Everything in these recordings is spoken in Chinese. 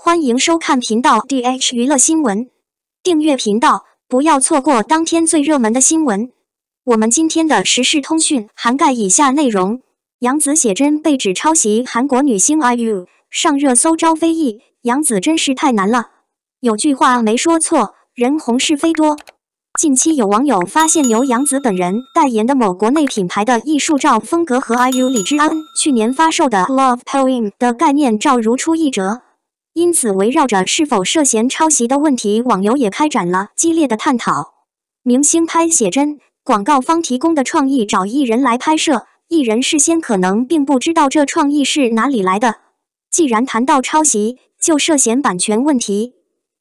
欢迎收看频道 dh 娱乐新闻，订阅频道不要错过当天最热门的新闻。我们今天的时事通讯涵盖以下内容：杨子写真被指抄袭韩国女星 IU，上热搜招非议，杨子真是太难了。有句话没说错，人红是非多。近期有网友发现，由杨子本人代言的某国内品牌的艺术照风格和 IU 李知恩去年发售的《Love Poem》的概念照如出一辙。因此，围绕着是否涉嫌抄袭的问题，网友也开展了激烈的探讨。明星拍写真，广告方提供的创意找艺人来拍摄，艺人事先可能并不知道这创意是哪里来的。既然谈到抄袭，就涉嫌版权问题，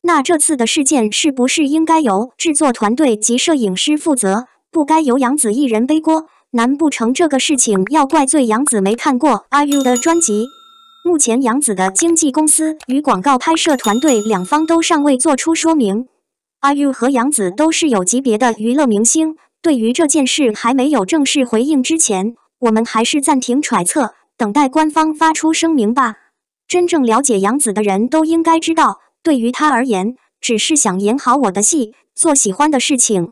那这次的事件是不是应该由制作团队及摄影师负责，不该由杨子一人背锅？难不成这个事情要怪罪杨子没看过阿 U 的专辑？目前，杨紫的经纪公司与广告拍摄团队两方都尚未做出说明。阿 U 和杨紫都是有级别的娱乐明星，对于这件事还没有正式回应之前，我们还是暂停揣测，等待官方发出声明吧。真正了解杨紫的人都应该知道，对于她而言，只是想演好我的戏，做喜欢的事情。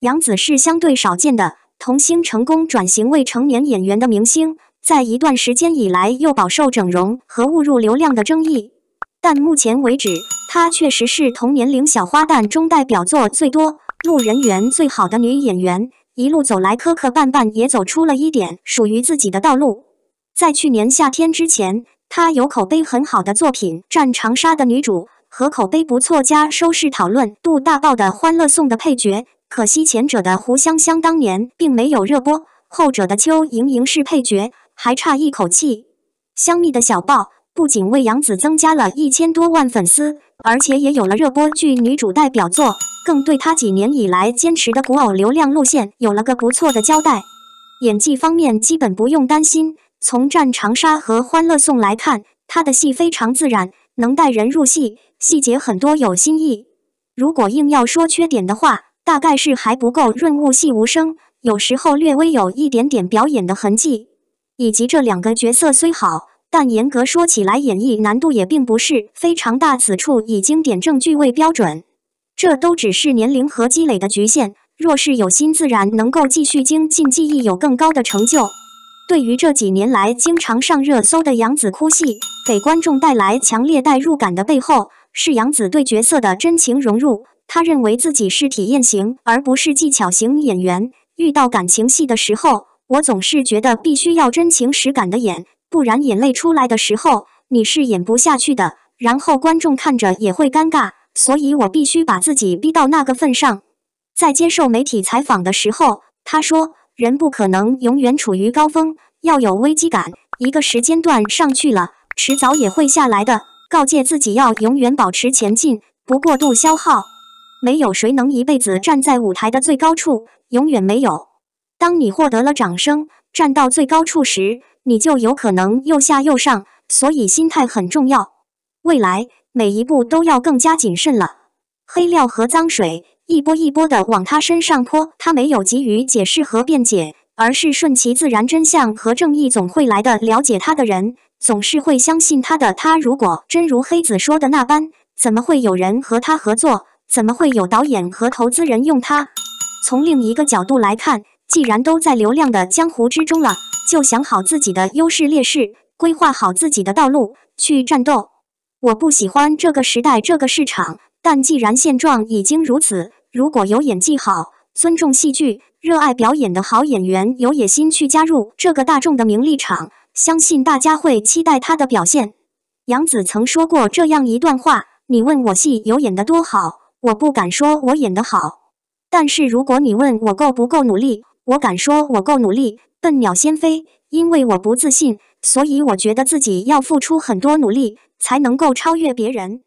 杨紫是相对少见的童星成功转型未成年演员的明星。在一段时间以来，又饱受整容和误入流量的争议。但目前为止，她确实是同年龄小花旦中代表作最多、路人缘最好的女演员。一路走来磕磕绊绊，也走出了一点属于自己的道路。在去年夏天之前，她有口碑很好的作品《战长沙》的女主，和口碑不错、加收视讨论度大爆的《欢乐颂》的配角。可惜前者的胡湘湘当年并没有热播，后者的邱莹莹是配角。还差一口气，《香蜜》的小报不仅为杨紫增加了一千多万粉丝，而且也有了热播剧女主代表作，更对她几年以来坚持的古偶流量路线有了个不错的交代。演技方面基本不用担心，从《战长沙》和《欢乐颂》来看，她的戏非常自然，能带人入戏，细节很多有新意。如果硬要说缺点的话，大概是还不够润物细无声，有时候略微有一点点表演的痕迹。以及这两个角色虽好，但严格说起来，演绎难度也并不是非常大。此处已经点正句位标准，这都只是年龄和积累的局限。若是有心，自然能够继续精进技艺，有更高的成就。对于这几年来经常上热搜的杨紫哭戏，给观众带来强烈代入感的背后，是杨紫对角色的真情融入。他认为自己是体验型而不是技巧型演员，遇到感情戏的时候。我总是觉得必须要真情实感的演，不然眼泪出来的时候你是演不下去的，然后观众看着也会尴尬。所以我必须把自己逼到那个份上。在接受媒体采访的时候，他说：“人不可能永远处于高峰，要有危机感。一个时间段上去了，迟早也会下来的。告诫自己要永远保持前进，不过度消耗。没有谁能一辈子站在舞台的最高处，永远没有。”当你获得了掌声，站到最高处时，你就有可能又下又上，所以心态很重要。未来每一步都要更加谨慎了。黑料和脏水一波一波的往他身上泼，他没有急于解释和辩解，而是顺其自然。真相和正义总会来的。了解他的人总是会相信他的。他如果真如黑子说的那般，怎么会有人和他合作？怎么会有导演和投资人用他？从另一个角度来看。既然都在流量的江湖之中了，就想好自己的优势劣势，规划好自己的道路去战斗。我不喜欢这个时代这个市场，但既然现状已经如此，如果有演技好、尊重戏剧、热爱表演的好演员，有野心去加入这个大众的名利场，相信大家会期待他的表现。杨子曾说过这样一段话：“你问我戏有演得多好，我不敢说我演得好，但是如果你问我够不够努力。”我敢说，我够努力，笨鸟先飞，因为我不自信，所以我觉得自己要付出很多努力才能够超越别人。